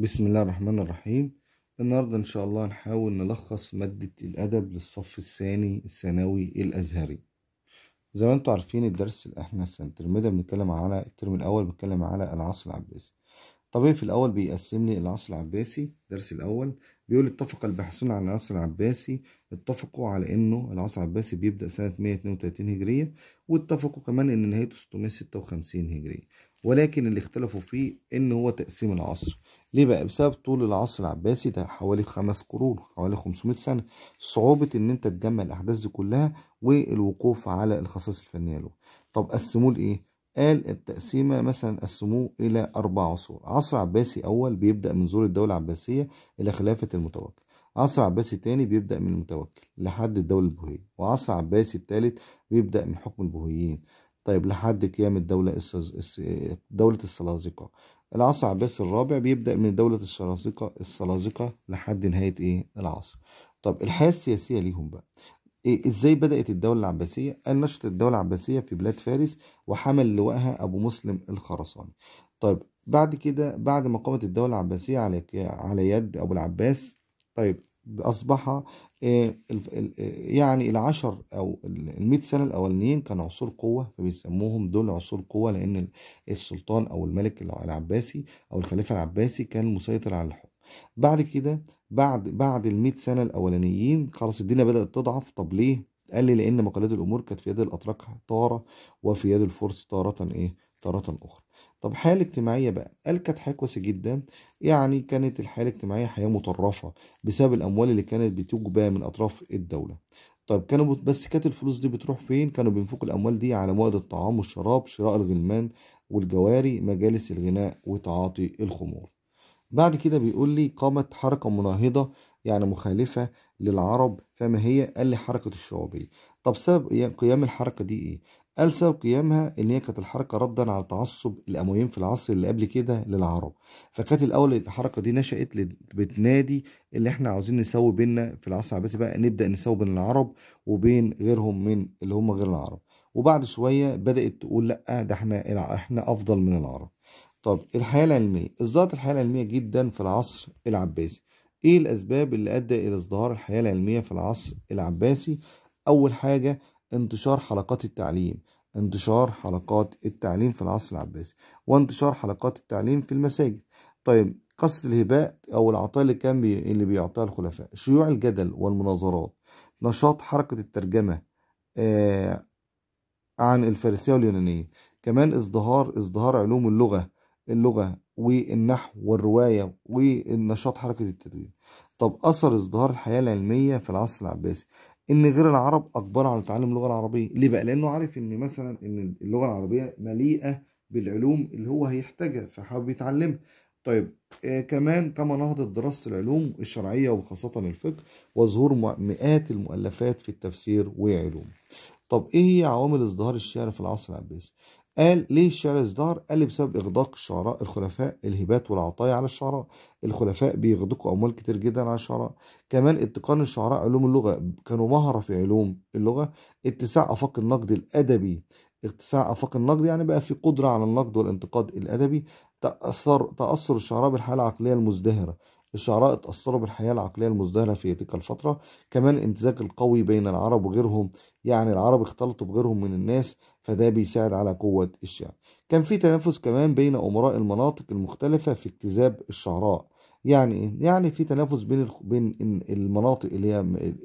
بسم الله الرحمن الرحيم النهاردة إن شاء الله هنحاول نلخص مادة الأدب للصف الثاني الثانوي الأزهري زي ما انتوا عارفين الدرس اللي احنا الترم ده بنتكلم على الترم الأول بنتكلم على العصر العباسي طبيعي في الأول بيقسم لي العصر العباسي الدرس الأول بيقول اتفق الباحثون عن العصر العباسي اتفقوا على إنه العصر العباسي بيبدأ سنة 132 هجرية واتفقوا كمان إن نهايته 656 هجرية ولكن اللي اختلفوا فيه إن هو تقسيم العصر ليه بقى بسبب طول العصر العباسي ده حوالي خمس قرون حوالي 500 سنه صعوبه ان انت تجمع الاحداث دي كلها والوقوف على الخصائص الفنيه له طب قسموه لايه قال التقسيمه مثلا قسموه الى اربع عصور عصر عباسي اول بيبدا من ظهور الدوله العباسيه الى خلافه المتوكل عصر عباسي تاني بيبدأ من المتوكل لحد الدولة البوهية وعصر عباسي التالت بيبدأ من حكم البوهيين طيب لحد قيام الدولة الدولة السلازقة العصر العباسي الرابع بيبدأ من دولة السلازقة السلازقة لحد نهاية إيه العصر طب الحياة السياسية ليهم بقى إيه إزاي بدأت الدولة العباسية قال نشأت الدولة العباسية في بلاد فارس وحمل لواءها أبو مسلم الخرساني طيب بعد كده بعد ما قامت الدولة العباسية على على يد أبو العباس طيب أصبح إيه، إيه، يعني العشر او المئة سنة الاولانيين كانوا عصور قوة فبيسموهم دول عصور قوة لان السلطان او الملك العباسي او الخليفة العباسي كان مسيطر على الحكم بعد كده بعد بعد ال سنة الاولانيين خلاص الدنيا بدأت تضعف طب ليه؟ قال لي لان مقاليد الامور كانت في يد الاتراك طارة وفي يد الفرس طارة ايه؟ طارة اخرى طب الحياة الاجتماعية بقى قال كانت حياة كويسة جدا يعني كانت الحياة الاجتماعية حياة مترفة بسبب الأموال اللي كانت بتوج بها من أطراف الدولة طيب كانوا بس كانت الفلوس دي بتروح فين كانوا بينفقوا الأموال دي على مواد الطعام والشراب شراء الغلمان والجواري مجالس الغناء وتعاطي الخمور بعد كده بيقول لي قامت حركة مناهضة يعني مخالفة للعرب فما هي قال لي حركة الشعوبية طب سبب قيام الحركة دي ايه سبب قيامها إن هي كانت الحركة ردا على تعصب الأمويين في العصر اللي قبل كده للعرب فكانت الأول الحركة دي نشأت بتنادي اللي إحنا عاوزين نسوي بينا في العصر العباسي بقى نبدأ نسوي بين العرب وبين غيرهم من اللي هم غير العرب وبعد شوية بدأت تقول لأ ده إحنا إحنا أفضل من العرب طب الحياة العلمية ازدهرت الحياة العلمية جدا في العصر العباسي ايه الاسباب اللي ادى الى ازدهار الحياة العلمية في العصر العباسي اول حاجة انتشار حلقات التعليم انتشار حلقات التعليم في العصر العباسي وانتشار حلقات التعليم في المساجد طيب قصة الهباء أو العطاء اللي كان بي... اللي بيعطيها الخلفاء شيوع الجدل والمناظرات نشاط حركة الترجمة آه عن الفارسية واليونانية كمان ازدهار ازدهار علوم اللغة اللغة والنحو والرواية والنشاط حركة التدوين طب أثر ازدهار الحياة العلمية في العصر العباسي ان غير العرب اكبر على تعلم اللغه العربيه ليه بقى لانه عارف ان مثلا ان اللغه العربيه مليئه بالعلوم اللي هو هيحتاجها فحابب يتعلمها طيب آه كمان تم نهضة دراسة العلوم الشرعية وخاصة الفقه وظهور مئات المؤلفات في التفسير وعلوم طب ايه هي عوامل ازدهار الشعر في العصر العباسي قال ليه الشعر ازدهر؟ قال لي بسبب إغداق الشعراء الخلفاء الهبات والعطايا على الشعراء، الخلفاء بيغدقوا أموال كتير جدا على الشعراء، كمان اتقان الشعراء علوم اللغة كانوا مهرة في علوم اللغة، اتساع آفاق النقد الأدبي، اتساع آفاق النقد يعني بقى في قدرة على النقد والانتقاد الأدبي، تأثر تأثر الشعراء بالحياة العقلية المزدهرة، الشعراء اتأثروا بالحياة العقلية المزدهرة في تلك الفترة كمان الامتزاج القوي بين العرب وغيرهم يعني العرب اختلطوا بغيرهم من الناس فده بيساعد على قوة الشعر كان في تنافس كمان بين أمراء المناطق المختلفة في اكتساب الشعراء يعني ايه؟ يعني في تنافس بين بين المناطق اللي هي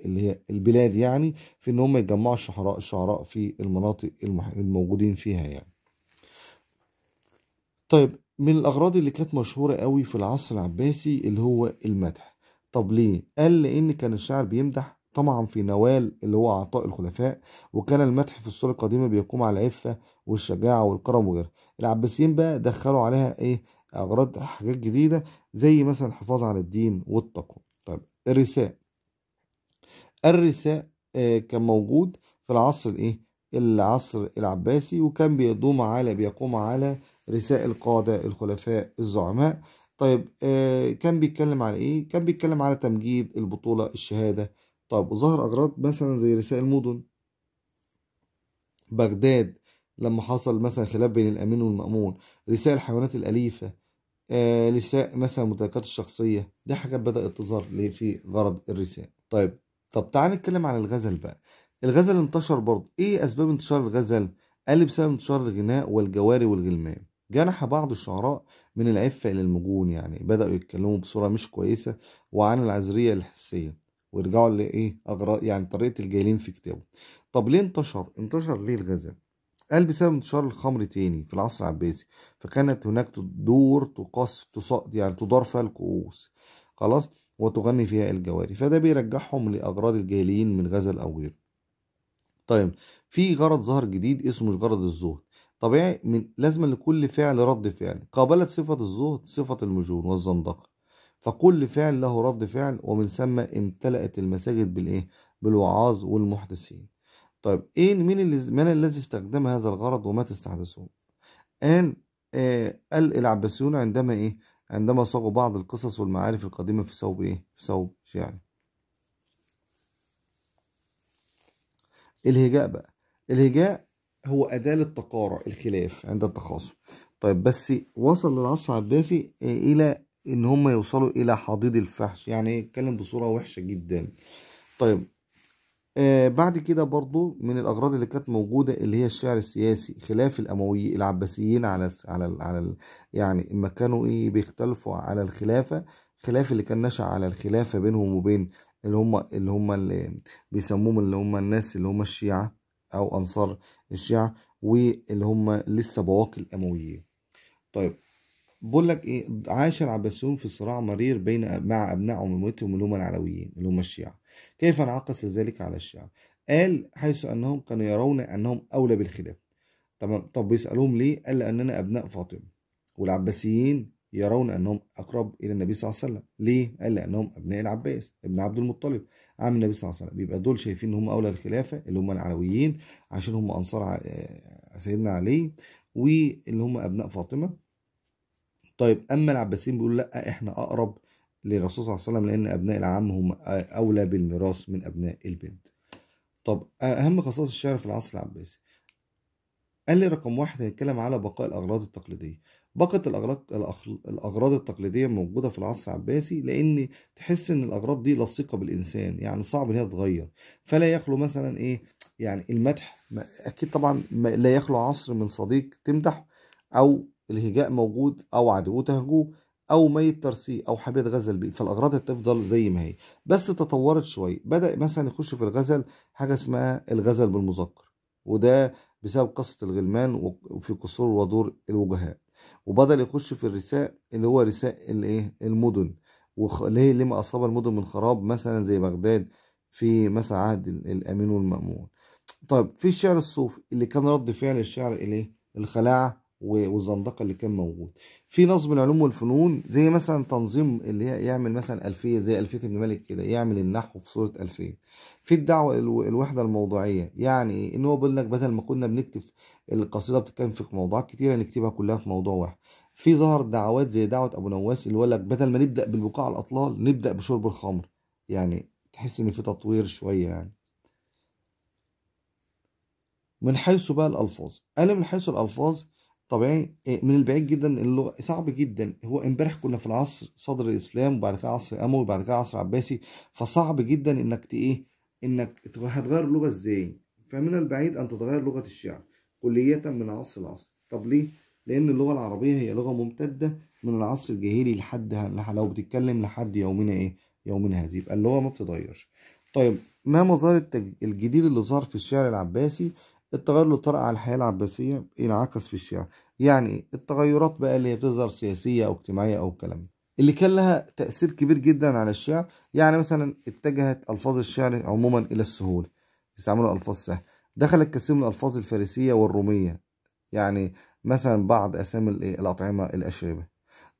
اللي هي البلاد يعني في ان هم يجمعوا الشعراء الشعراء في المناطق الموجودين فيها يعني. طيب من الاغراض اللي كانت مشهوره قوي في العصر العباسي اللي هو المدح. طب ليه؟ قال لان كان الشاعر بيمدح طمعا في نوال اللي هو عطاء الخلفاء وكان المدح في الصورة القديمة بيقوم على العفة والشجاعة والكرم وغيره العباسيين بقى دخلوا عليها ايه أغراض حاجات جديدة زي مثلا الحفاظ على الدين والتقوى طيب الرثاء الرثاء آه كان موجود في العصر الايه العصر العباسي وكان بيقوم على بيقوم على رثاء القادة الخلفاء الزعماء طيب آه كان بيتكلم على ايه كان بيتكلم على تمجيد البطولة الشهادة طب وظهر أغراض مثلا زي رسائل المدن بغداد لما حصل مثلا خلاف بين الأمين والمأمون رسائل الحيوانات الأليفة آه رسائل مثلا المتلكات الشخصية دي حاجات بدأت تظهر في غرض الرسائل طيب طب تعال نتكلم عن الغزل بقى الغزل انتشر برضه ايه أسباب انتشار الغزل قال لي بسبب انتشار الغناء والجواري والغلمان جنح بعض الشعراء من العفة إلى المجون يعني بدأوا يتكلموا بصورة مش كويسة وعن العذرية الحسية ويرجعوا لايه اغراء يعني طريقه الجاهلين في كتابه طب ليه انتشر انتشر ليه الغزل قال بسبب انتشار الخمر تاني في العصر العباسي فكانت هناك دور تقاس يعني تدار فيها الكؤوس خلاص وتغني فيها الجواري فده بيرجعهم لاغراض الجاهليين من غزل او غيره طيب في غرض ظهر جديد اسمه مش غرض الزهد طبيعي من لازم لكل فعل رد فعل قابلت صفة الزهد صفة المجون والزندقة فكل فعل له رد فعل ومن ثم امتلأت المساجد بالايه بالوعاظ والمحدثين طيب ايه مين اللي من الذي استخدم هذا الغرض ومات استحدثه قال آه قال العباسيون عندما ايه عندما صاغوا بعض القصص والمعارف القديمه في ثوب ايه في ثوب شعري الهجاء بقى الهجاء هو أداة للتقارع الخلاف عند التخاصم طيب بس وصل العصر العباسي آه، إلى ان هم يوصلوا الى حضيض الفحش يعني يتكلم بصورة وحشة جدا طيب آه بعد كده برضو من الاغراض اللي كانت موجودة اللي هي الشعر السياسي خلاف الاموي العباسيين على على ال على ال يعني اما كانوا ايه بيختلفوا على الخلافة خلاف اللي كان نشأ على الخلافة بينهم وبين اللي هم اللي هم اللي بيسموهم اللي هم الناس اللي هم الشيعة او انصار الشيعة واللي هم لسه بواقي الامويين طيب بقول لك ايه عاش العباسيون في صراع مرير بين مع ابناء عمومتهم اللي هم العلويين اللي هم الشيعة كيف انعكس ذلك على الشيعة قال حيث انهم كانوا يرون انهم اولى بالخلاف تمام طب بيسالوهم ليه قال لاننا ابناء فاطمه والعباسيين يرون انهم اقرب الى النبي صلى الله عليه وسلم ليه قال لانهم ابناء العباس ابن عبد المطلب عم النبي صلى الله عليه وسلم يبقى دول شايفين ان هم اولى الخلافه اللي هم العلويين عشان هم انصار آه، سيدنا علي واللي هم ابناء فاطمه طيب اما العباسيين بيقولوا لا احنا اقرب للرسول صلى الله عليه وسلم لان ابناء العم هم اولى بالميراث من ابناء البنت طب اهم خصائص الشعر في العصر العباسي قال لي رقم واحد هنتكلم على بقاء الاغراض التقليديه بقت الاغراض الاغراض التقليديه موجوده في العصر العباسي لان تحس ان الاغراض دي لصيقه بالانسان يعني صعب ان هي تتغير فلا يخلو مثلا ايه يعني المدح اكيد طبعا لا يخلو عصر من صديق تمدح او الهجاء موجود او عدو تهجوه او ميت ترسيه او حبيت غزل بيه فالاغراض هتفضل زي ما هي بس تطورت شويه بدا مثلا يخش في الغزل حاجه اسمها الغزل بالمذكر وده بسبب قصه الغلمان وفي قصور ودور الوجهاء وبدأ يخش في الرثاء اللي هو رثاء الايه المدن وليه لما اصاب المدن من خراب مثلا زي بغداد في مثلا عهد الامين والمامون طيب في الشعر الصوفي اللي كان رد فعل الشعر اليه الخلاعه والزندقه اللي كان موجود في نظم العلوم والفنون زي مثلا تنظيم اللي هي يعمل مثلا الفيه زي الفيه ابن مالك كده يعمل النحو في صوره الفيه في الدعوه الوحده الموضوعيه يعني ان هو بيقول لك بدل ما كنا بنكتب القصيده بتتكلم في موضوعات كتيره نكتبها كلها في موضوع واحد في ظهر دعوات زي دعوه ابو نواس اللي هو لك بدل ما نبدا بالبقاع الاطلال نبدا بشرب الخمر يعني تحس ان في تطوير شويه يعني من حيث بقى الالفاظ قال من حيث الالفاظ طبيعي آه، من البعيد جدا اللغه صعب جدا هو امبارح كنا في العصر صدر الاسلام وبعد كده عصر اموي وبعد كده عصر عباسي فصعب جدا انك ايه انك هتغير اللغه ازاي فمن البعيد ان تتغير لغه الشعر كليه من عصر لعصر طب ليه لان اللغه العربيه هي لغه ممتده من العصر الجاهلي لحد لو بتتكلم لحد يومنا ايه يومنا هذه يبقى اللغه ما بتتغيرش طيب ما مظهر التج... الجديد اللي ظهر في الشعر العباسي التغير اللي طرأ على الحياة العباسية انعكس في الشعر يعني التغيرات بقى اللي بتظهر سياسية أو اجتماعية أو الكلام اللي كان لها تأثير كبير جدا على الشعر يعني مثلا اتجهت ألفاظ الشعر عموما إلى السهولة يستعملوا ألفاظ سهلة دخلت كثير من الألفاظ الفارسية والرومية يعني مثلا بعض أسامي إيه، الأطعمة الأشربة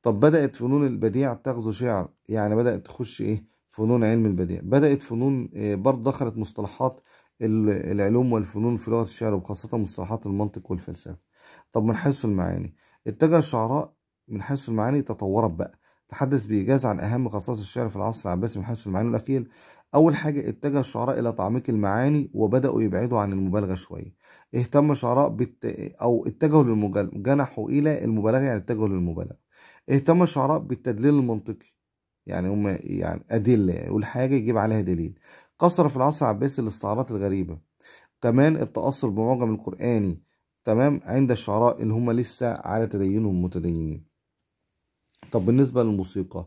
طب بدأت فنون البديع تغزو شعر يعني بدأت تخش إيه فنون علم البديع بدأت فنون إيه، برضه دخلت مصطلحات العلوم والفنون في لغة الشعر وخاصة مصطلحات المنطق والفلسفة طب من حيث المعاني اتجه الشعراء من حيث المعاني تطورت بقى تحدث بإيجاز عن أهم خصائص الشعر في العصر العباسي من حيث المعاني الأخير أول حاجة اتجه الشعراء إلى تعميق المعاني وبدأوا يبعدوا عن المبالغة شوية اهتم الشعراء بت... أو اتجهوا للمبالغة جنحوا إلى المبالغة يعني اتجهوا للمبالغة اهتم الشعراء بالتدليل المنطقي يعني هم يعني أدلة يعني يقول حاجة يجيب عليها دليل قصر في العصر العباسي الاستعارات الغريبة كمان التأثر بمعجم القرآني تمام عند الشعراء ان هم لسه على تدينهم متدينين طب بالنسبه للموسيقى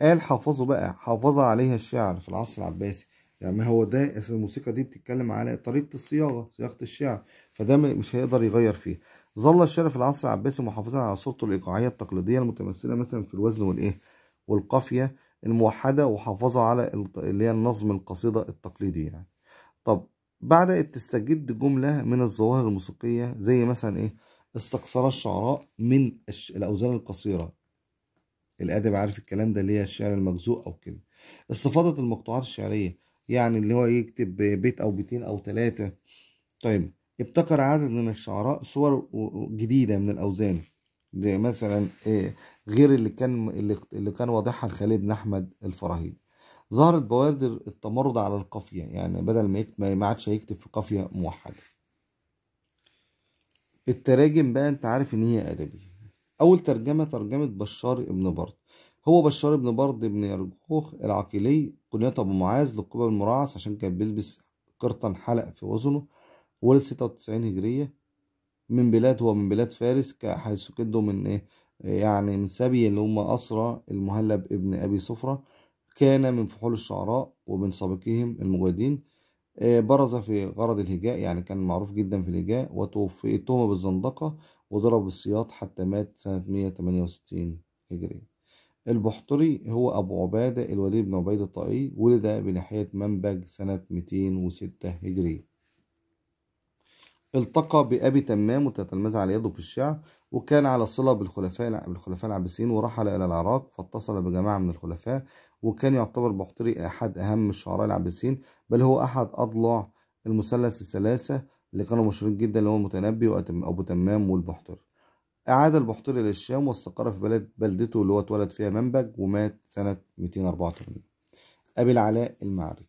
قال حافظوا بقى حافظ عليها الشعر في العصر العباسي يعني ما هو ده الموسيقى دي بتتكلم على طريقه الصياغه صياغه الشعر فده مش هيقدر يغير فيه ظل الشعر في العصر العباسي محافظا على صورته الايقاعيه التقليديه المتمثله مثلا في الوزن والايه والقافيه الموحده وحافظ على اللي هي النظم القصيده التقليدي يعني طب بدأت تستجد جملة من الظواهر الموسيقية زي مثلا إيه استقصر الشعراء من الأوزان القصيرة الأدب عارف الكلام ده اللي هي الشعر المجزوء أو كده استفاضة المقطوعات الشعرية يعني اللي هو يكتب بيت أو بيتين أو ثلاثة طيب ابتكر عدد من الشعراء صور جديدة من الأوزان زي مثلا إيه؟ غير اللي كان اللي كان واضحها لخالد بن أحمد الفراهيد ظهرت بوادر التمرد على القافية يعني بدل ما يكتب ما عادش هيكتب في قافية موحدة التراجم بقى انت عارف ان هي ادبي اول ترجمة ترجمة بشار ابن برد هو بشار ابن برد ابن يرجوخ العقيلي كنيته ابو معاذ لقب المراعص عشان كان بيلبس قرطن حلق في وزنه ولد ستة وتسعين هجرية من بلاد هو من بلاد فارس حيث كده من ايه يعني من سبي اللي هم أسرى المهلب ابن أبي صفرة كان من فحول الشعراء ومن سابقيهم المجاهدين آه، برز في غرض الهجاء يعني كان معروف جدا في الهجاء وتوفي اتهم بالزندقة وضرب بالسياط حتى مات سنة 168 هجرية البحتري هو أبو عبادة الوليد بن عبيد الطائي ولد بناحية منبج سنة 206 هجرية التقى بأبي تمام وتتلمذ على يده في الشعر وكان على صلة بالخلفاء بالخلفاء العباسيين ورحل إلى العراق فاتصل بجماعة من الخلفاء وكان يعتبر بحتري أحد أهم الشعراء العباسيين بل هو أحد أضلع المثلث الثلاثة اللي كانوا مشهورين جدا اللي هو المتنبي وأبو تمام والبحتري أعاد البحتري للشام واستقر في بلد بلدته اللي هو اتولد فيها منبج ومات سنة 284 أبي العلاء المعري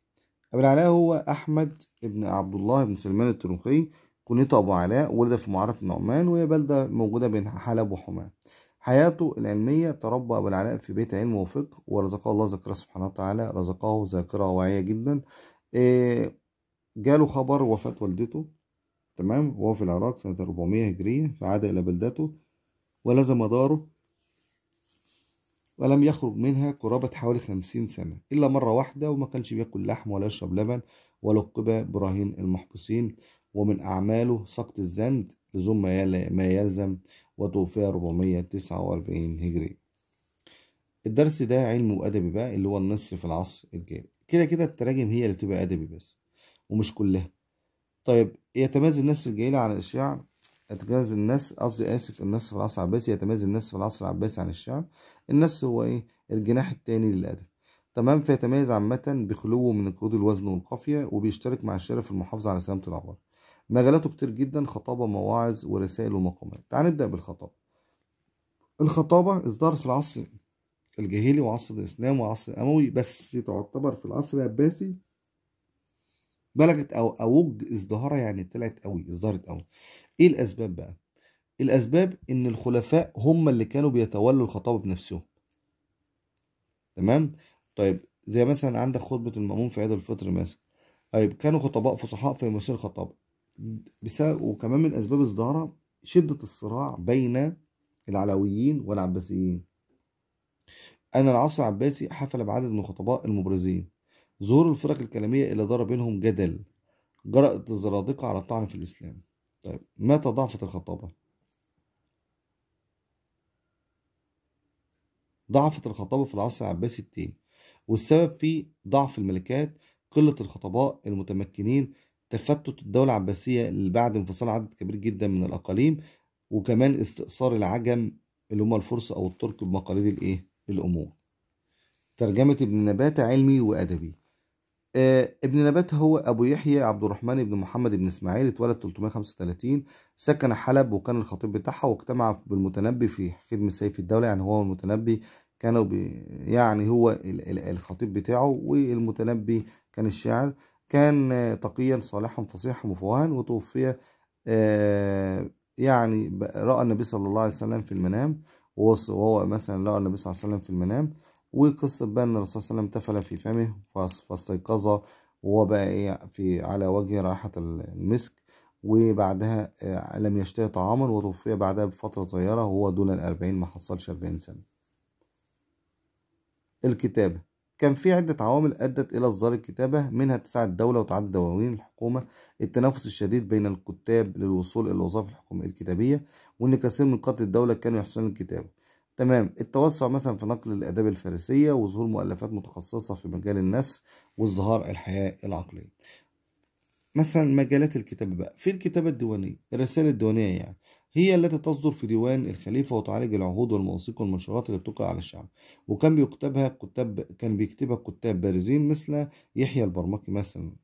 أبي العلاء هو أحمد ابن عبد الله بن سلمان التنوخي كنيته أبو علاء ولد في معارة النعمان وهي بلدة موجودة بين حلب وحماه حياته العلمية تربى أبو العلاء في بيت علم وفقه ورزقه الله ذاكرة سبحانه وتعالى رزقه ذاكرة واعية جدا آه، جاله خبر وفاة والدته تمام وهو في العراق سنة 400 هجرية فعاد إلى بلدته ولزم داره ولم يخرج منها قرابة حوالي خمسين سنة إلا مرة واحدة وما كانش بياكل لحم ولا يشرب لبن ولقب براهين المحبوسين ومن أعماله سقط الزند لزوم ما يلزم وتوفي 449 هجري الدرس ده علم وأدبي بقى اللي هو النص في العصر الجاي كده كده التراجم هي اللي تبقى أدبي بس ومش كلها طيب يتميز النسل الجايلة عن الشعر يتميز الناس قصدي آسف النص في العصر العباسي يتميز الناس في العصر العباسي عن الشعر النص هو إيه الجناح التاني للأدب تمام فيتميز عامة بخلوه من قيود الوزن والقافية وبيشترك مع الشعر في المحافظة على سلامة العبارة مجالاته كتير جدا خطابة مواعظ ورسائل ومقامات تعال نبدأ بالخطابة الخطابة اصدار في العصر الجاهلي وعصر الإسلام وعصر الأموي بس تعتبر في العصر العباسي بلغت أو أوج ازدهارها يعني طلعت قوي ازدهرت قوي إيه الأسباب بقى؟ الأسباب إن الخلفاء هم اللي كانوا بيتولوا الخطابة بنفسهم تمام؟ طيب زي مثلا عندك خطبة المأمون في عيد الفطر مثلا طيب كانوا خطباء فصحاء في مسير الخطابة بسبب وكمان من اسباب ازدهارها شده الصراع بين العلويين والعباسيين ان العصر العباسي حفل بعدد من الخطباء المبرزين ظهور الفرق الكلاميه اللي دار بينهم جدل جرأت الزرادقه على الطعن في الاسلام طيب متى ضعفت الخطابه ضعفت الخطابة في العصر العباسي الثاني والسبب في ضعف الملكات قلة الخطباء المتمكنين تفتت الدولة العباسية بعد انفصال عدد كبير جدا من الأقاليم وكمان استئصار العجم اللي هم الفرس أو الترك بمقاليد الإيه؟ الأمور. ترجمة ابن نباتة علمي وأدبي. آه ابن نبات هو أبو يحيى عبد الرحمن بن محمد بن إسماعيل اتولد 335 سكن حلب وكان الخطيب بتاعها واجتمع بالمتنبي في خدمة سيف الدولة يعني هو المتنبي كانوا بي يعني هو الخطيب بتاعه والمتنبي كان الشاعر كان تقيا صالحا فصيحا مفوها وتوفي آه، يعني رأى النبي صلى الله عليه وسلم في المنام وهو مثلا رأى النبي صلى الله عليه وسلم في المنام وقصة بقى إن الرسول صلى الله عليه وسلم تفل في فمه فاستيقظ وهو بقى إيه في على وجه رائحة المسك وبعدها آه، لم يشتهي طعاما وتوفي بعدها بفترة صغيرة وهو دون الأربعين ما حصلش أربعين سنة الكتابة كان في عدة عوامل أدت إلى إصدار الكتابة منها اتساع الدولة وتعدد دواوين الحكومة التنافس الشديد بين الكتاب للوصول إلى الوظائف الحكومية الكتابية وإن كثير من قادة الدولة كانوا يحسنون الكتابة تمام التوسع مثلا في نقل الآداب الفارسية وظهور مؤلفات متخصصة في مجال النسر وازدهار الحياة العقلية مثلا مجالات الكتابة بقى في الكتابة الديوانية الرسائل الديوانية يعني هي التي تصدر في ديوان الخليفة وتعالج العهود والمواثيق والمنشورات اللي بتقع على الشعب وكان بيكتبها كتاب كان بيكتبها كتاب بارزين مثل يحيى البرمكي مثلا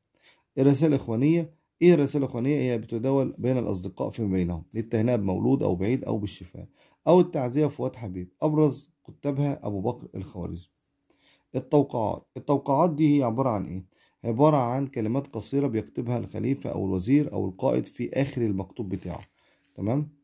الرسالة الإخوانية إيه الرسالة الإخوانية إيه هي بتداول بين الأصدقاء فيما بينهم للتهنئة بمولود أو بعيد أو بالشفاء أو التعزية في فؤاد حبيب أبرز كتابها أبو بكر الخوارزمي التوقعات التوقعات دي هي عبارة عن إيه؟ عبارة عن كلمات قصيرة بيكتبها الخليفة أو الوزير أو القائد في آخر المكتوب بتاعه تمام؟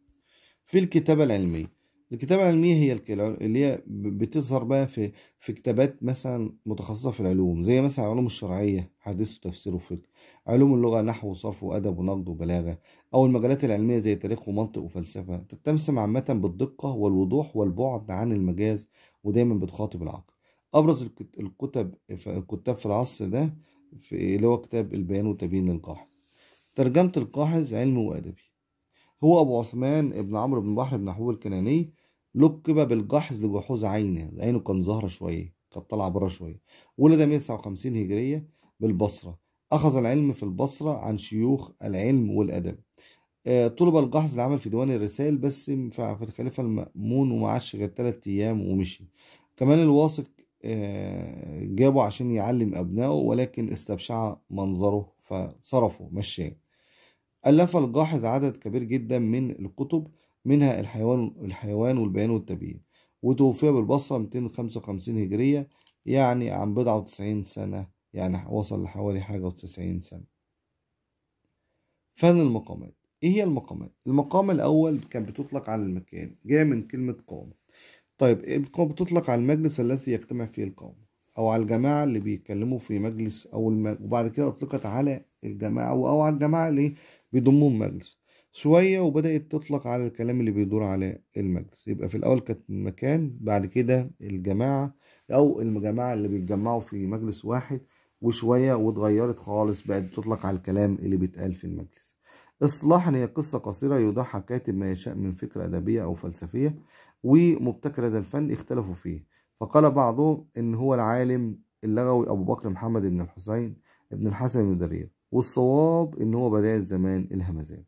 في الكتابة العلمية الكتابة العلمية هي اللي هي بتظهر بقى في في كتابات مثلا متخصصة في العلوم زي مثلا علوم الشرعية حديث وتفسير وفقه علوم اللغة نحو وصرف وأدب ونقد وبلاغة أو المجالات العلمية زي تاريخ ومنطق وفلسفة تتمسم عامة بالدقة والوضوح والبعد عن المجاز ودايما بتخاطب العقل أبرز الكتب الكتاب في العصر ده في اللي هو كتاب البيان وتبيين القاحظ ترجمة القاحظ علمي وأدبي هو أبو عثمان ابن عمرو بن بحر بن حبوب الكناني لقب بالجحز لجحوظ عينه عينه كان ظاهرة شوية كانت طالعة بره شوية ولد 159 هجرية بالبصرة أخذ العلم في البصرة عن شيوخ العلم والأدب آه، طلب الجحز العمل في ديوان الرسائل بس في الخليفة المأمون وما عادش غير تلات أيام ومشي كمان الواثق آه، جابه عشان يعلم أبنائه ولكن استبشع منظره فصرفه مشاه ألف الجاحظ عدد كبير جدا من الكتب منها الحيوان الحيوان والبيان والتبيين وتوفي بالبصرة 255 هجرية يعني عن بضعة وتسعين سنة يعني وصل لحوالي حاجة وتسعين سنة فن المقامات ايه هي المقامات المقام الاول كان بتطلق على المكان جاء من كلمة قام طيب بتطلق على المجلس الذي يجتمع فيه القوم او على الجماعة اللي بيتكلموا في مجلس او المجلس وبعد كده اطلقت على الجماعة او على الجماعة اللي بيضمهم مجلس شوية وبدأت تطلق على الكلام اللي بيدور على المجلس يبقى في الأول كانت المكان بعد كده الجماعة أو الجماعة اللي بيتجمعوا في مجلس واحد وشوية واتغيرت خالص بقت تطلق على الكلام اللي بيتقال في المجلس إصلاحا هي قصة قصيرة يوضعها كاتب ما يشاء من فكرة أدبية أو فلسفية ومبتكر هذا الفن اختلفوا فيه فقال بعضهم إن هو العالم اللغوي أبو بكر محمد بن الحسين بن الحسن بن درير والصواب ان هو بداية زمان الهمذان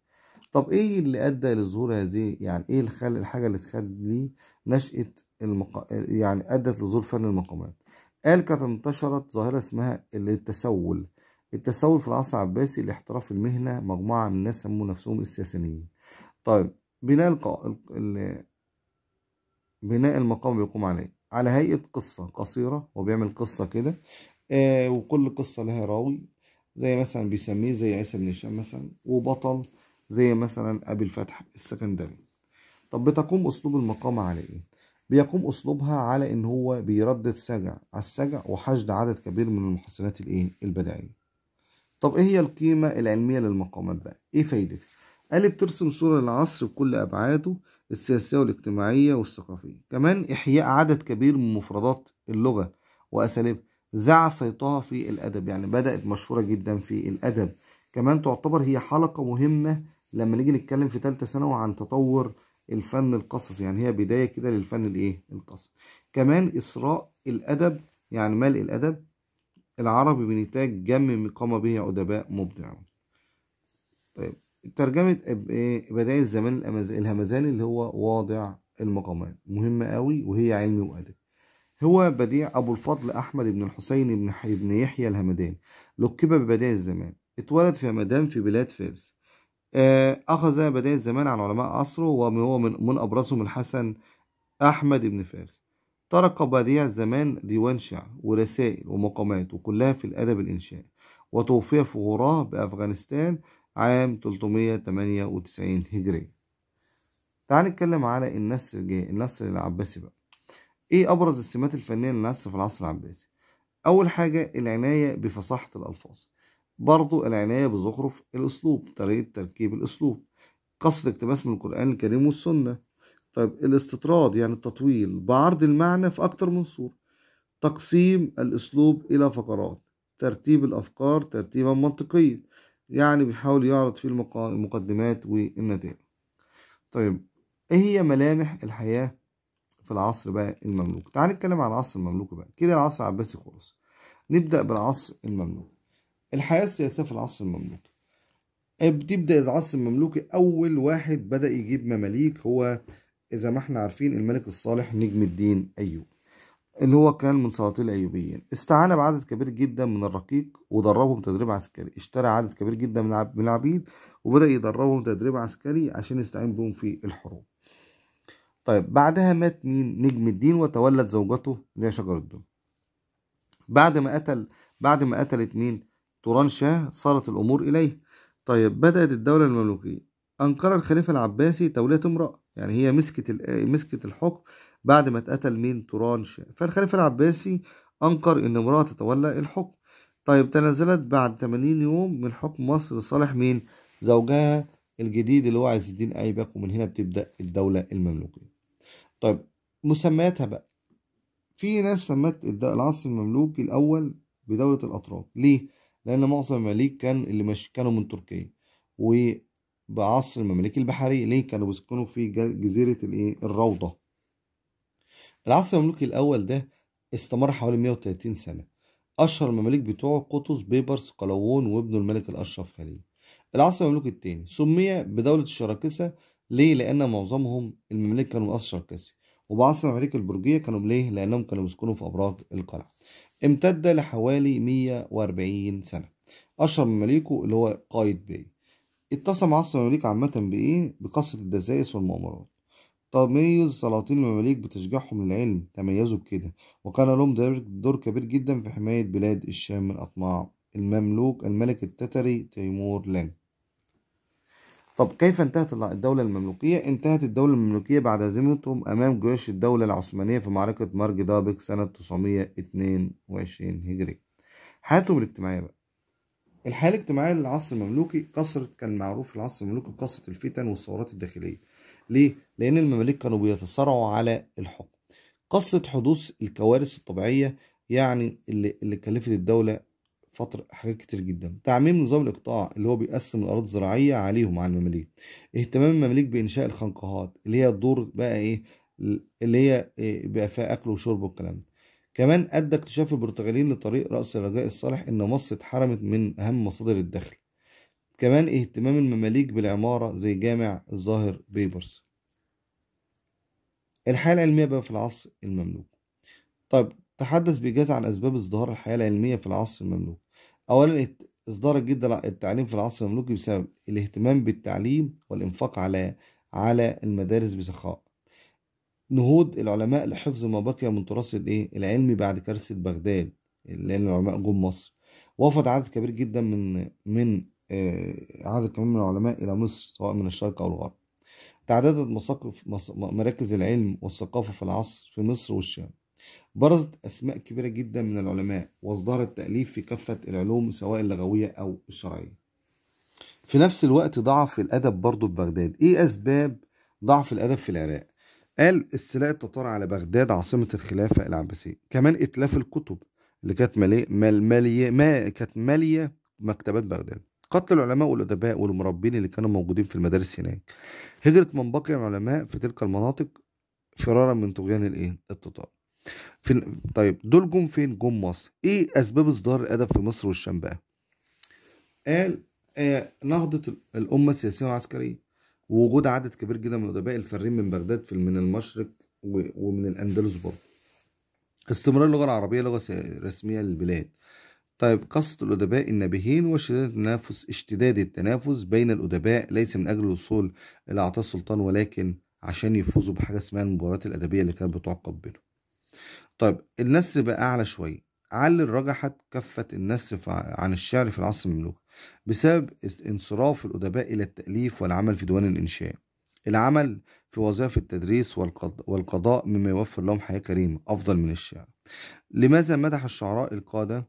طب ايه اللي ادى لظهور هذه يعني ايه الخل الحاجة اللي تخلي نشأة المق... يعني ادت لظهور فن المقامات قال كانت انتشرت ظاهرة اسمها التسول التسول في العصر العباسي لاحتراف المهنة مجموعة من الناس سموا نفسهم الساسانيين طيب بناء الق... ال... بناء المقام بيقوم عليه إيه؟ على هيئة قصة قصيرة وبيعمل قصة كده آه وكل قصة لها راوي زي مثلا بيسميه زي عيسى بن هشام مثلا وبطل زي مثلا أبي الفتح السكندري طب بتقوم أسلوب المقامة على إيه؟ بيقوم أسلوبها على إن هو بيردد سجع على السجع وحشد عدد كبير من المحسنات الإيه؟ البدائية طب إيه هي القيمة العلمية للمقامات بقى؟ إيه فايدتها؟ قال بترسم صورة للعصر بكل أبعاده السياسية والاجتماعية والثقافية كمان إحياء عدد كبير من مفردات اللغة وأساليبها زع صيتها في الأدب يعني بدأت مشهورة جدا في الأدب كمان تعتبر هي حلقة مهمة لما نيجي نتكلم في ثالثة ثانوي عن تطور الفن القصصي يعني هي بداية كده للفن الإيه القصصي كمان إسراء الأدب يعني ملء الأدب العربي بنتاج جم قام به أدباء مبدعون طيب ترجمة إيه، بداية زمان الهمذاني اللي هو واضع المقامات مهمة قوي وهي علمي وأدب هو بديع أبو الفضل أحمد بن الحسين بن, بن يحيى الهمداني لقب ببديع الزمان اتولد في همدان في بلاد فارس آه، أخذ بديع الزمان عن علماء عصره وهو من, من أبرزهم الحسن أحمد بن فارس ترك بديع الزمان ديوان شعر ورسائل ومقامات وكلها في الأدب الإنشائي وتوفي في غراه بأفغانستان عام 398 هجرية تعال نتكلم على النسر الجاي النسر العباسي بقى ايه ابرز السمات الفنيه للنص في العصر العباسي اول حاجه العنايه بفصاحه الالفاظ برضو العنايه بزخرف الاسلوب طريقه تركيب الاسلوب قصد اقتباس من القران الكريم والسنه طيب الاستطراد يعني التطويل بعرض المعنى في اكتر من صوره تقسيم الاسلوب الى فقرات ترتيب الافكار ترتيبا منطقيا يعني بيحاول يعرض فيه المقدمات والنتائج طيب ايه هي ملامح الحياه في العصر بقى المملوكي تعال نتكلم عن العصر المملوكي بقى كده العصر العباسي خلص نبدأ بالعصر المملوكي الحياة السياسية في العصر المملوكي بتبدأ العصر المملوكي أول واحد بدأ يجيب مماليك هو اذا ما احنا عارفين الملك الصالح نجم الدين أيوب اللي هو كان من سلاطين الأيوبيين استعان بعدد كبير جدا من الرقيق ودربهم تدريب عسكري اشترى عدد كبير جدا من العبيد وبدأ يدربهم تدريب عسكري عشان يستعين بهم في الحروب طيب بعدها مات مين نجم الدين وتولد زوجته اللي هي شجر الدم بعد ما قتل بعد ما قتلت مين توران شاه صارت الأمور إليه طيب بدأت الدولة المملوكية أنكر الخليفة العباسي تولية امرأة يعني هي مسكت مسكت الحكم بعد ما اتقتل مين توران شاه فالخليفة العباسي أنكر إن امرأة تتولى الحكم طيب تنازلت بعد 80 يوم من حكم مصر لصالح مين زوجها الجديد اللي هو عز الدين أيبك ومن هنا بتبدأ الدولة المملوكية طيب مسمياتها بقى في ناس سمت العصر المملوكي الأول بدولة الأتراك ليه؟ لأن معظم المماليك كان اللي مش كانوا من تركيا وبعصر المماليك البحرية ليه؟ كانوا بيسكنوا في جزيرة الإيه؟ الروضة العصر المملوكي الأول ده استمر حوالي 130 سنة أشهر المماليك بتوعه قطز بيبرس قلاوون وابنه الملك الأشرف خليل العصر المملوكي الثاني سمي بدولة الشراكسة ليه لان معظمهم المماليك كانوا من اصل شرقسي وبعصر المماليك البرجيه كانوا ليه لانهم كانوا بيسكنوا في ابراج القلعه امتد لحوالي 140 سنه اشهر مماليكه اللي هو قايد بي. اتصل عصر المماليك عامه بايه بقصه الدسائس والمؤامرات تميز سلاطين المماليك بتشجيعهم للعلم تميزوا بكده وكان لهم دور كبير جدا في حماية بلاد الشام من أطماع المملوك الملك التتري تيمور لانك طب كيف انتهت الدولة المملوكية؟ انتهت الدولة المملوكية بعد هزيمتهم أمام جيوش الدولة العثمانية في معركة مرج دابك سنة 922 هجري. حياتهم الاجتماعية بقى. الحياة الاجتماعية للعصر المملوكي كثرت كان معروف العصر المملوكي بكسرة الفتن والثورات الداخلية. ليه؟ لأن المماليك كانوا بيتصارعوا على الحكم. قصة حدوث الكوارث الطبيعية يعني اللي اللي كلفت الدولة فترة حاجات كتير جدا تعميم نظام الإقطاع اللي هو بيقسم الأراضي الزراعية عليهم على المماليك اهتمام المماليك بإنشاء الخنقهات اللي هي الدور بقى إيه اللي هي إيه بقى فيها أكل وشرب والكلام ده كمان أدى اكتشاف البرتغاليين لطريق رأس الرجاء الصالح إن مصر اتحرمت من أهم مصادر الدخل كمان اهتمام المماليك بالعمارة زي جامع الظاهر بيبرس الحياة العلمية بقى في العصر المملوك طيب تحدث بإيجاز عن أسباب ازدهار الحياة العلمية في العصر المملوك أولا اصدار جدا التعليم في العصر المملوكي بسبب الاهتمام بالتعليم والإنفاق على على المدارس بسخاء نهوض العلماء لحفظ ما بقي من تراث الايه العلمي بعد كارثه بغداد لأن العلماء جم مصر وفد عدد كبير جدا من من آه، عدد كبير من العلماء الى مصر سواء من الشرق او الغرب تعددت مساقف مراكز العلم والثقافه في العصر في مصر والشام برزت أسماء كبيرة جدا من العلماء واصدار التأليف في كافة العلوم سواء اللغوية أو الشرعية في نفس الوقت ضعف الأدب برضه في بغداد إيه أسباب ضعف الأدب في العراق قال استيلاء التتار على بغداد عاصمة الخلافة العباسية كمان إتلاف الكتب اللي كانت مالية مال مالية ما كانت مالية مكتبات بغداد قتل العلماء والأدباء والمربين اللي كانوا موجودين في المدارس هناك هجرة من بقي العلماء في تلك المناطق فرارا من طغيان الإيه التتار في طيب دول جم فين جم مصر ايه اسباب اصدار الادب في مصر بقى؟ قال آه، نهضه الامه السياسيه والعسكريه ووجود عدد كبير جدا من الادباء الفارين من بغداد في من المشرق ومن الاندلس برضه استمرار اللغه العربيه لغه رسميه للبلاد طيب قصة الأدباء النابهين وشدة التنافس اشتداد التنافس بين الأدباء ليس من أجل الوصول إلى أعطاء السلطان ولكن عشان يفوزوا بحاجة اسمها المباريات الأدبية اللي كانت بتعقب بينهم طيب النسر بقى أعلى شوية علي رجحت كفه النسر عن الشعر في العصر المملوكي بسبب انصراف الأدباء إلى التأليف والعمل في ديوان الإنشاء العمل في وظائف التدريس والقضاء مما يوفر لهم حياة كريمة أفضل من الشعر لماذا مدح الشعراء القادة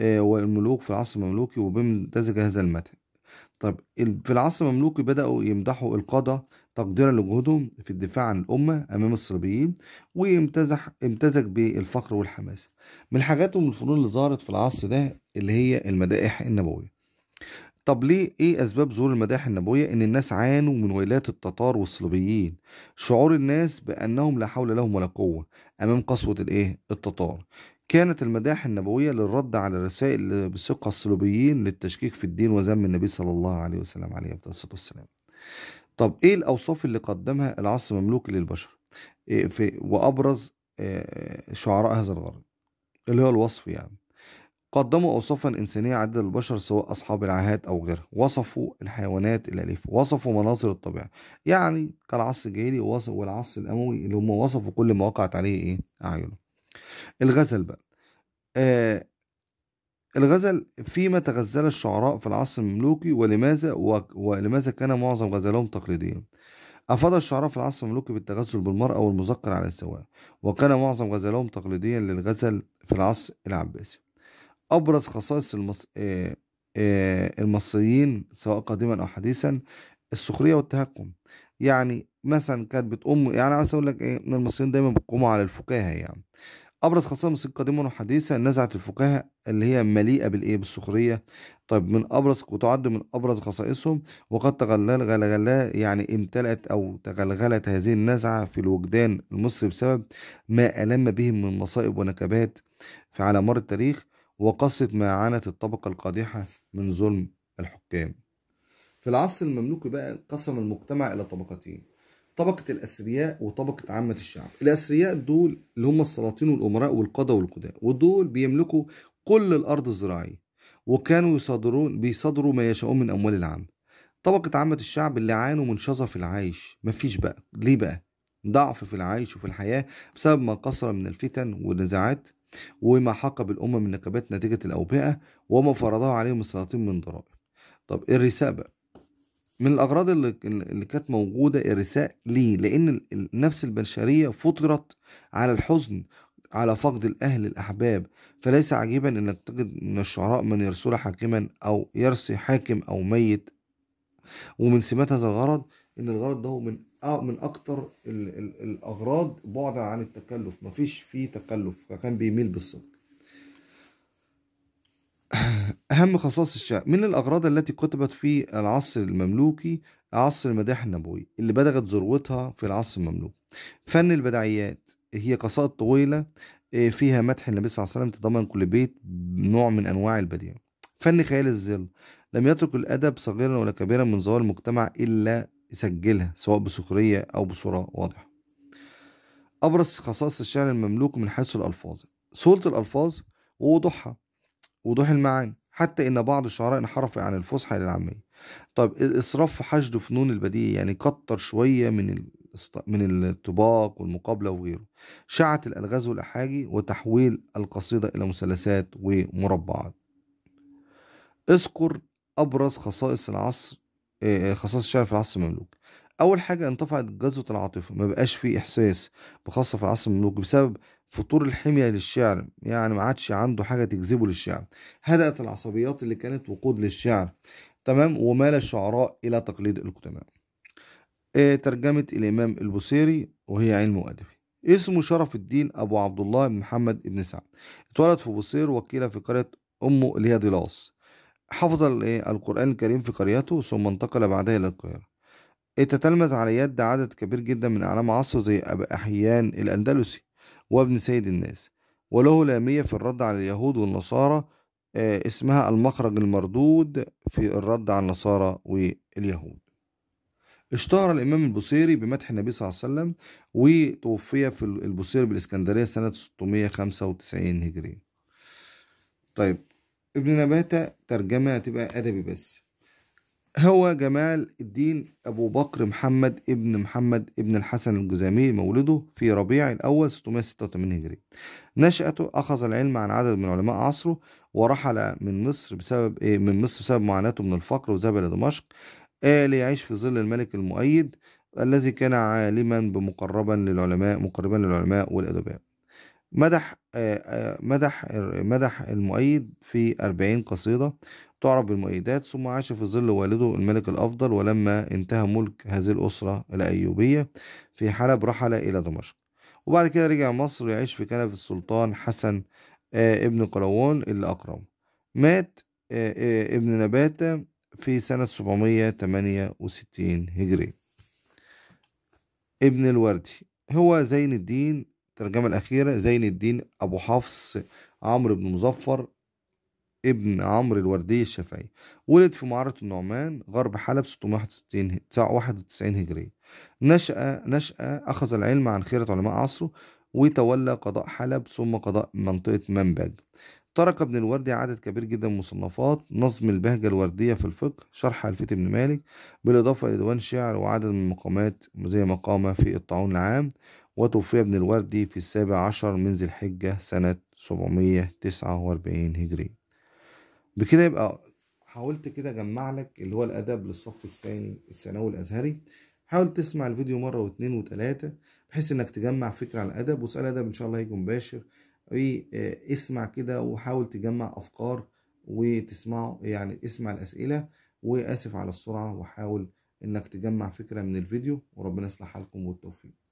آه، والملوك في العصر المملوكي وبمتزج امتزج هذا المدح طب في العصر المملوكي بدأوا يمدحوا القادة تقديرا لجهوده في الدفاع عن الأمة أمام الصليبيين وامتزح امتزج بالفخر والحماسة من الحاجات ومن الفنون اللي ظهرت في العصر ده اللي هي المدائح النبوية طب ليه ايه اسباب ظهور المدائح النبويه ان الناس عانوا من ويلات التتار والصليبيين شعور الناس بانهم لا حول لهم ولا قوه امام قسوه الايه التتار كانت المداح النبوية للرد على رسائل بثقة الصليبيين للتشكيك في الدين وذم النبي صلى الله عليه وسلم عليه أفضل الصلاة والسلام طب ايه الاوصاف اللي قدمها العصر مملوكي للبشر إيه في وابرز شعراء هذا الغرض اللي هو الوصف يعني قدموا أوصافا إنسانية عدد البشر سواء أصحاب العهات أو غيرها وصفوا الحيوانات الأليفة وصفوا مناظر الطبيعة يعني كالعصر الجاهلي والعصر الأموي اللي هم وصفوا كل ما وقعت عليه إيه اعينه الغزل بقى آه الغزل فيما تغزل الشعراء في العصر المملوكي ولماذا ولماذا كان معظم غزلهم تقليديا أفاد الشعراء في العصر المملوكي بالتغزل بالمرأة والمذكر على السواء وكان معظم غزلهم تقليديا للغزل في العصر العباسي أبرز خصائص المص... آه المصريين سواء قديما أو حديثا السخرية والتهكم يعني مثلا كانت بتقوم يعني عايز أقول لك إيه إن المصريين دايما بيقوموا على الفكاهة يعني ابرز خصائم قديما وحديثا نزعه الفقهاء اللي هي مليئه بالايه بالسخريه طيب من ابرز وتعد من ابرز خصائصهم وقد تغلل غلغلا يعني امتلأت او تغلغلت هذه النزعه في الوجدان المصري بسبب ما الم بهم من مصائب ونكبات على مر التاريخ وقصت ما عانت الطبقه القادحه من ظلم الحكام في العصر المملوكي بقى قسم المجتمع الى طبقتين طبقة الأثرياء وطبقة عامة الشعب الأثرياء دول اللي هم السلاطين والأمراء والقادة والقضاة ودول بيملكوا كل الأرض الزراعية وكانوا يصادرون بيصادروا ما يشاءون من أموال العام طبقة عامة الشعب اللي عانوا من شظف العيش مفيش بقى ليه بقى ضعف في العيش وفي الحياة بسبب ما قصر من الفتن والنزاعات وما حق بالأمة من نكبات نتيجة الأوبئة وما فرضه عليهم السلاطين من ضرائب طب إيه الرسالة بقى من الأغراض اللي, اللي كانت موجودة إرساء ليه لأن النفس البشرية فطرت على الحزن على فقد الأهل الأحباب فليس عجيبا أنك تجد من الشعراء من يرسل حاكما أو يرسي حاكم أو ميت ومن سمات هذا الغرض أن الغرض ده من من أكتر الأغراض بعدا عن التكلف مفيش فيه تكلف فكان بيميل بالصدق أهم خصائص الشعر من الأغراض التي كتبت في العصر المملوكي عصر المداح النبوي اللي بلغت ذروتها في العصر المملوكي فن البدعيات هي قصائد طويلة آه، فيها مدح النبي صلى الله عليه وسلم تضمن كل بيت نوع من أنواع البديع فن خيال الظل لم يترك الأدب صغيرا ولا كبيرا من ظواهر المجتمع إلا يسجلها سواء بسخرية أو بصورة واضحة أبرز خصائص الشعر المملوك من حيث الألفاظ سهولة الألفاظ ووضوحها وضوح المعاني حتى إن بعض الشعراء انحرف عن الفصحى إلى العامية طيب الإسراف في حشد فنون البديهة يعني كتر شوية من من الطباق والمقابلة وغيره شعت الألغاز والأحاجي وتحويل القصيدة إلى مثلثات ومربعات اذكر أبرز خصائص العصر خصائص الشعر في العصر المملوكي أول حاجة انطفأت جذوة العاطفة ما بقاش فيه إحساس بخاصة في العصر المملوكي بسبب فطور الحمية للشعر يعني ما عادش عنده حاجة تجذبه للشعر هدأت العصبيات اللي كانت وقود للشعر تمام ومال الشعراء إلى تقليد القدماء إيه ترجمة الإمام البوصيري وهي علم وأدبي اسمه شرف الدين أبو عبد الله بن محمد بن سعد اتولد في بوصير وكيل في قرية أمه اللي هي ضلاص حفظ آه، القرآن الكريم في قريته ثم انتقل بعدها إلى القاهرة آه، تتلمذ على يد عدد كبير جدا من أعلام عصره زي أبا أحيان الأندلسي وابن سيد الناس وله لامية في الرد على اليهود والنصارى آه، اسمها المخرج المردود في الرد على النصارى واليهود اشتهر الإمام البوصيري بمدح النبي صلى الله عليه وسلم وتوفي في البصيري بالإسكندرية سنة 695 هجرية طيب ابن نباتة ترجمة هتبقى أدبي بس هو جمال الدين أبو بكر محمد ابن محمد ابن الحسن الجزامي مولده في ربيع الأول 686 هجري نشأته أخذ العلم عن عدد من علماء عصره ورحل من مصر بسبب إيه من مصر بسبب معاناته من الفقر وذهب إلى دمشق آه، ليعيش في ظل الملك المؤيد الذي كان عالما بمقربا للعلماء مقربا للعلماء والأدباء مدح آه، آه، مدح مدح المؤيد في 40 قصيدة تعرف بالمؤيدات ثم عاش في ظل والده الملك الأفضل ولما انتهى ملك هذه الأسرة الأيوبية في حلب رحل إلى دمشق وبعد كده رجع مصر ويعيش في كنف السلطان حسن آه، ابن قلاوون اللي أقرمه مات آه، آه، ابن نباتة في سنة 768 هجري ابن الوردي هو زين الدين الترجمة الأخيرة زين الدين أبو حفص عمرو بن مظفر ابن عمرو الوردي الشافعي ولد في معارة النعمان غرب حلب 661 91 هجرية نشأ نشأ أخذ العلم عن خيرة علماء عصره وتولى قضاء حلب ثم قضاء منطقة منبج ترك ابن الوردي عدد كبير جدا من المصنفات نظم البهجة الوردية في الفقه شرح ألفية ابن مالك بالإضافة إلى ديوان شعر وعدد من المقامات زي مقامة في الطاعون العام وتوفي ابن الوردي في السابع عشر من ذي الحجة سنة 749 هجرية بكده يبقى حاولت كده اجمع لك اللي هو الادب للصف الثاني الثانوي الازهري حاول تسمع الفيديو مره واثنين وثلاثه بحيث انك تجمع فكره عن الادب وسؤال ادب ان شاء الله هيجي مباشر إيه، إيه، اسمع كده وحاول تجمع افكار وتسمعه يعني اسمع الاسئله واسف على السرعه وحاول انك تجمع فكره من الفيديو وربنا يصلح حالكم والتوفيق